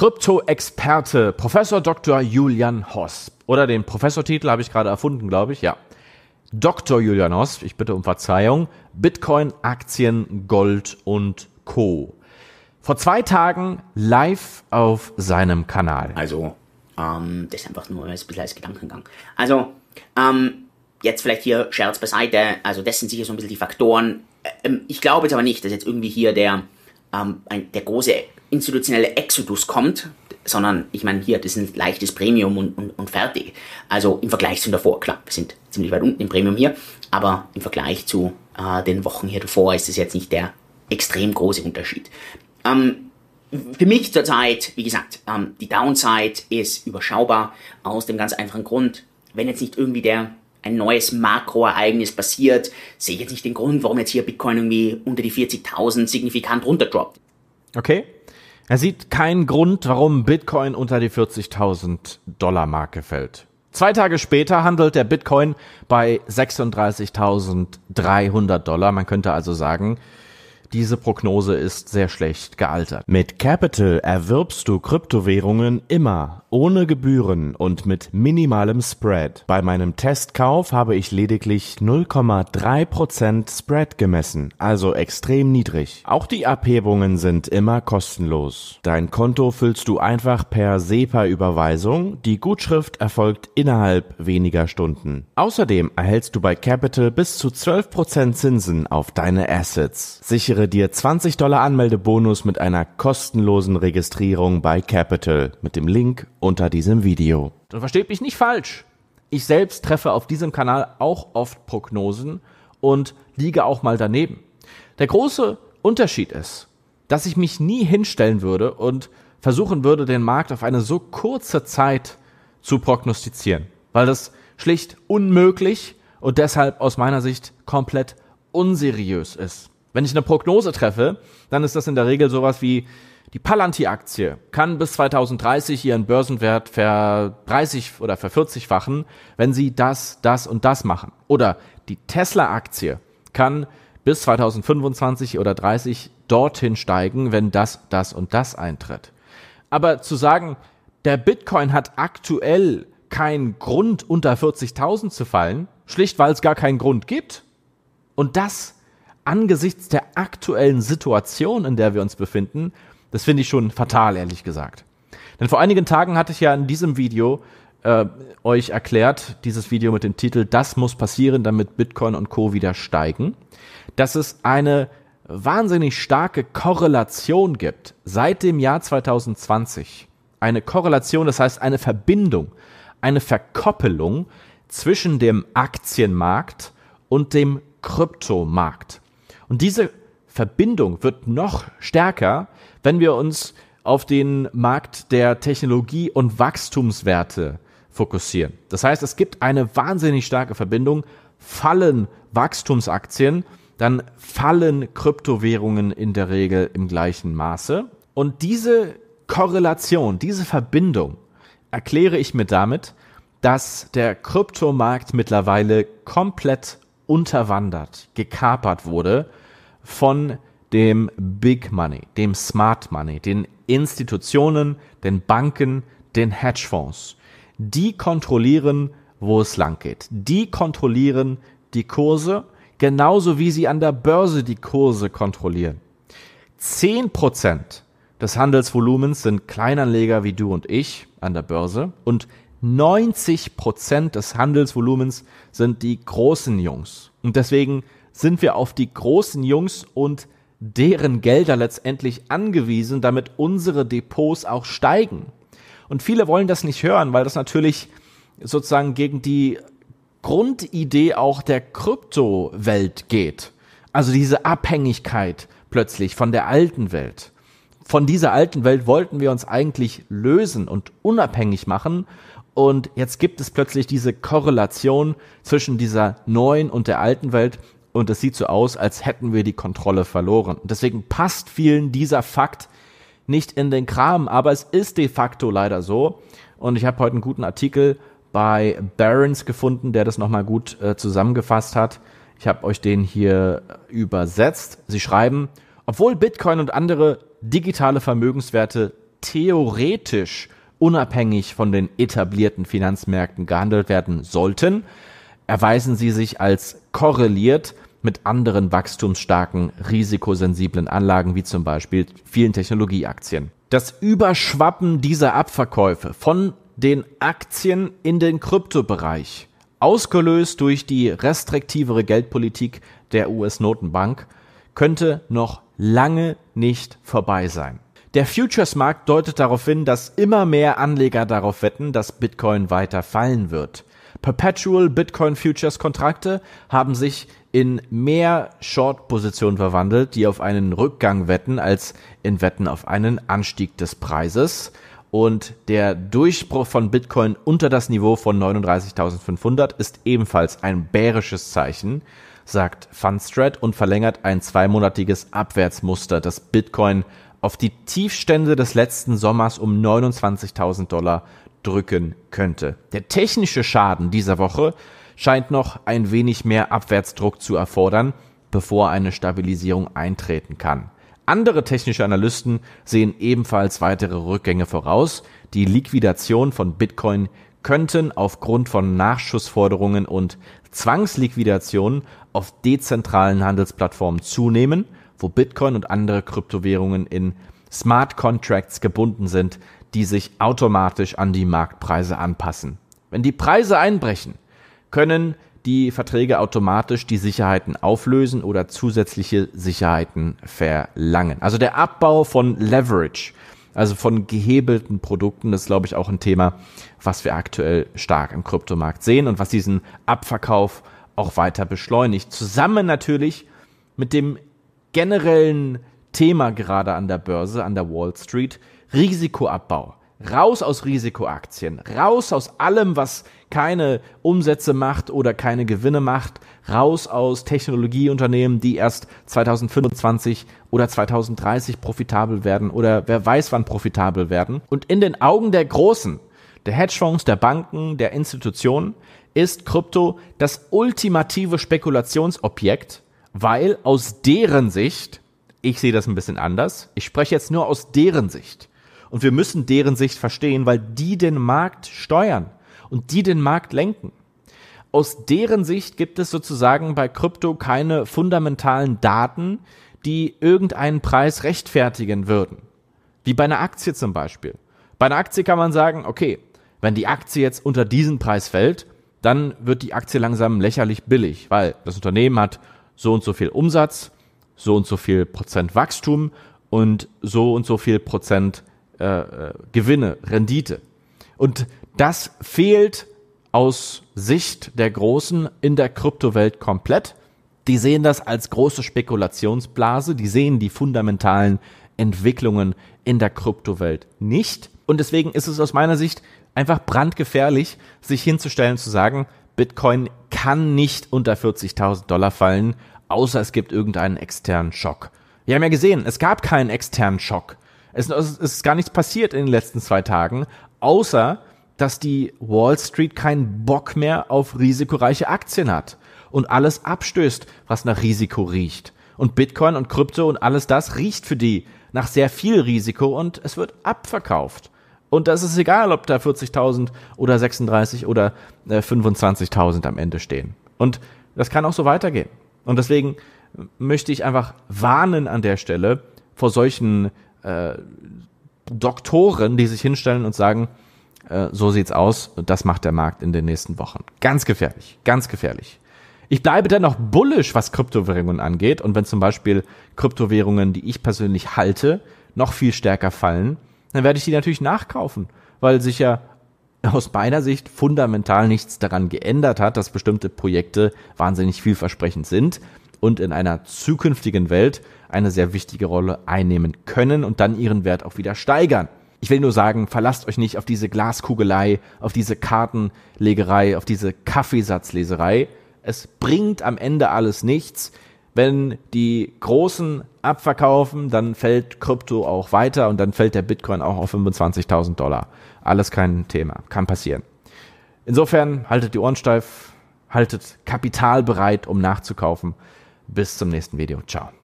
Krypto-Experte Professor Dr. Julian Hoss. Oder den Professortitel habe ich gerade erfunden, glaube ich, ja. Dr. Julian Hoss, ich bitte um Verzeihung. Bitcoin, Aktien, Gold und Co. Vor zwei Tagen live auf seinem Kanal. Also, ähm, das ist einfach nur ein bisschen als Gedankengang. Also, ähm, jetzt vielleicht hier Scherz beiseite. Also, das sind sicher so ein bisschen die Faktoren. Ähm, ich glaube jetzt aber nicht, dass jetzt irgendwie hier der ähm, ein, der große institutionelle Exodus kommt, sondern ich meine, hier, das ist ein leichtes Premium und, und, und fertig. Also im Vergleich zu davor, klar, wir sind ziemlich weit unten im Premium hier, aber im Vergleich zu äh, den Wochen hier davor ist es jetzt nicht der extrem große Unterschied. Ähm, für mich zurzeit, wie gesagt, ähm, die Downside ist überschaubar aus dem ganz einfachen Grund, wenn jetzt nicht irgendwie der ein neues Makroereignis passiert, sehe ich jetzt nicht den Grund, warum jetzt hier Bitcoin irgendwie unter die 40.000 signifikant runterdroppt. Okay. Er sieht keinen Grund, warum Bitcoin unter die 40.000 Dollar Marke fällt. Zwei Tage später handelt der Bitcoin bei 36.300 Dollar. Man könnte also sagen, diese Prognose ist sehr schlecht gealtert. Mit Capital erwirbst du Kryptowährungen immer, ohne Gebühren und mit minimalem Spread. Bei meinem Testkauf habe ich lediglich 0,3% Spread gemessen, also extrem niedrig. Auch die Abhebungen sind immer kostenlos. Dein Konto füllst du einfach per SEPA-Überweisung, die Gutschrift erfolgt innerhalb weniger Stunden. Außerdem erhältst du bei Capital bis zu 12% Zinsen auf deine Assets. Sichere sichere dir 20 Dollar Anmeldebonus mit einer kostenlosen Registrierung bei Capital mit dem Link unter diesem Video. Du versteht mich nicht falsch. Ich selbst treffe auf diesem Kanal auch oft Prognosen und liege auch mal daneben. Der große Unterschied ist, dass ich mich nie hinstellen würde und versuchen würde, den Markt auf eine so kurze Zeit zu prognostizieren, weil das schlicht unmöglich und deshalb aus meiner Sicht komplett unseriös ist. Wenn ich eine Prognose treffe, dann ist das in der Regel sowas wie die Palantir-Aktie kann bis 2030 ihren Börsenwert ver 30 oder ver 40-fachen, wenn sie das, das und das machen. Oder die Tesla-Aktie kann bis 2025 oder 30 dorthin steigen, wenn das, das und das eintritt. Aber zu sagen, der Bitcoin hat aktuell keinen Grund, unter 40.000 zu fallen, schlicht weil es gar keinen Grund gibt. Und das angesichts der aktuellen Situation, in der wir uns befinden, das finde ich schon fatal, ehrlich gesagt. Denn vor einigen Tagen hatte ich ja in diesem Video äh, euch erklärt, dieses Video mit dem Titel Das muss passieren, damit Bitcoin und Co wieder steigen, dass es eine wahnsinnig starke Korrelation gibt seit dem Jahr 2020. Eine Korrelation, das heißt eine Verbindung, eine Verkoppelung zwischen dem Aktienmarkt und dem Kryptomarkt. Und diese Verbindung wird noch stärker, wenn wir uns auf den Markt der Technologie- und Wachstumswerte fokussieren. Das heißt, es gibt eine wahnsinnig starke Verbindung. Fallen Wachstumsaktien, dann fallen Kryptowährungen in der Regel im gleichen Maße. Und diese Korrelation, diese Verbindung erkläre ich mir damit, dass der Kryptomarkt mittlerweile komplett unterwandert, gekapert wurde von dem Big Money, dem Smart Money, den Institutionen, den Banken, den Hedgefonds. Die kontrollieren, wo es lang geht. Die kontrollieren die Kurse, genauso wie sie an der Börse die Kurse kontrollieren. Zehn Prozent des Handelsvolumens sind Kleinanleger wie du und ich an der Börse und 90% Prozent des Handelsvolumens sind die großen Jungs. Und deswegen sind wir auf die großen Jungs und deren Gelder letztendlich angewiesen, damit unsere Depots auch steigen. Und viele wollen das nicht hören, weil das natürlich sozusagen gegen die Grundidee auch der Kryptowelt geht. Also diese Abhängigkeit plötzlich von der alten Welt. Von dieser alten Welt wollten wir uns eigentlich lösen und unabhängig machen. Und jetzt gibt es plötzlich diese Korrelation zwischen dieser neuen und der alten Welt und es sieht so aus, als hätten wir die Kontrolle verloren. Deswegen passt vielen dieser Fakt nicht in den Kram, aber es ist de facto leider so. Und ich habe heute einen guten Artikel bei Barons gefunden, der das nochmal gut äh, zusammengefasst hat. Ich habe euch den hier übersetzt. Sie schreiben, obwohl Bitcoin und andere digitale Vermögenswerte theoretisch unabhängig von den etablierten Finanzmärkten gehandelt werden sollten, erweisen sie sich als korreliert mit anderen wachstumsstarken, risikosensiblen Anlagen wie zum Beispiel vielen Technologieaktien. Das Überschwappen dieser Abverkäufe von den Aktien in den Kryptobereich, ausgelöst durch die restriktivere Geldpolitik der US-Notenbank, könnte noch lange nicht vorbei sein. Der Futures-Markt deutet darauf hin, dass immer mehr Anleger darauf wetten, dass Bitcoin weiter fallen wird. Perpetual Bitcoin Futures Kontrakte haben sich in mehr Short-Positionen verwandelt, die auf einen Rückgang wetten, als in Wetten auf einen Anstieg des Preises. Und der Durchbruch von Bitcoin unter das Niveau von 39.500 ist ebenfalls ein bärisches Zeichen, sagt Fundstrat und verlängert ein zweimonatiges Abwärtsmuster, das Bitcoin auf die Tiefstände des letzten Sommers um 29.000 Dollar drücken könnte. Der technische Schaden dieser Woche scheint noch ein wenig mehr Abwärtsdruck zu erfordern, bevor eine Stabilisierung eintreten kann. Andere technische Analysten sehen ebenfalls weitere Rückgänge voraus. Die Liquidation von Bitcoin könnten aufgrund von Nachschussforderungen und Zwangsliquidationen auf dezentralen Handelsplattformen zunehmen, wo Bitcoin und andere Kryptowährungen in Smart Contracts gebunden sind, die sich automatisch an die Marktpreise anpassen. Wenn die Preise einbrechen, können die Verträge automatisch die Sicherheiten auflösen oder zusätzliche Sicherheiten verlangen. Also der Abbau von Leverage, also von gehebelten Produkten, das ist, glaube ich, auch ein Thema, was wir aktuell stark im Kryptomarkt sehen und was diesen Abverkauf auch weiter beschleunigt. Zusammen natürlich mit dem generellen Thema gerade an der Börse, an der Wall Street, Risikoabbau. Raus aus Risikoaktien, raus aus allem, was keine Umsätze macht oder keine Gewinne macht, raus aus Technologieunternehmen, die erst 2025 oder 2030 profitabel werden oder wer weiß wann profitabel werden. Und in den Augen der Großen, der Hedgefonds, der Banken, der Institutionen, ist Krypto das ultimative Spekulationsobjekt, weil aus deren Sicht, ich sehe das ein bisschen anders, ich spreche jetzt nur aus deren Sicht, und wir müssen deren Sicht verstehen, weil die den Markt steuern und die den Markt lenken. Aus deren Sicht gibt es sozusagen bei Krypto keine fundamentalen Daten, die irgendeinen Preis rechtfertigen würden. Wie bei einer Aktie zum Beispiel. Bei einer Aktie kann man sagen, okay, wenn die Aktie jetzt unter diesen Preis fällt, dann wird die Aktie langsam lächerlich billig, weil das Unternehmen hat so und so viel Umsatz, so und so viel Prozent Wachstum und so und so viel Prozent äh, äh, Gewinne, Rendite. Und das fehlt aus Sicht der Großen in der Kryptowelt komplett. Die sehen das als große Spekulationsblase, die sehen die fundamentalen Entwicklungen in der Kryptowelt nicht. Und deswegen ist es aus meiner Sicht einfach brandgefährlich, sich hinzustellen zu sagen, Bitcoin kann nicht unter 40.000 Dollar fallen, außer es gibt irgendeinen externen Schock. Wir haben ja gesehen, es gab keinen externen Schock. Es ist gar nichts passiert in den letzten zwei Tagen, außer dass die Wall Street keinen Bock mehr auf risikoreiche Aktien hat und alles abstößt, was nach Risiko riecht. Und Bitcoin und Krypto und alles das riecht für die nach sehr viel Risiko und es wird abverkauft. Und das ist egal, ob da 40.000 oder 36 oder 25.000 äh, am Ende stehen. Und das kann auch so weitergehen. Und deswegen möchte ich einfach warnen an der Stelle vor solchen äh, Doktoren, die sich hinstellen und sagen, äh, so sieht's aus, das macht der Markt in den nächsten Wochen. Ganz gefährlich, ganz gefährlich. Ich bleibe dennoch bullisch, was Kryptowährungen angeht. Und wenn zum Beispiel Kryptowährungen, die ich persönlich halte, noch viel stärker fallen, dann werde ich die natürlich nachkaufen, weil sich ja aus meiner Sicht fundamental nichts daran geändert hat, dass bestimmte Projekte wahnsinnig vielversprechend sind und in einer zukünftigen Welt eine sehr wichtige Rolle einnehmen können und dann ihren Wert auch wieder steigern. Ich will nur sagen, verlasst euch nicht auf diese Glaskugelei, auf diese Kartenlegerei, auf diese Kaffeesatzleserei. Es bringt am Ende alles nichts. Wenn die Großen abverkaufen, dann fällt Krypto auch weiter und dann fällt der Bitcoin auch auf 25.000 Dollar. Alles kein Thema, kann passieren. Insofern haltet die Ohren steif, haltet Kapital bereit, um nachzukaufen. Bis zum nächsten Video. Ciao.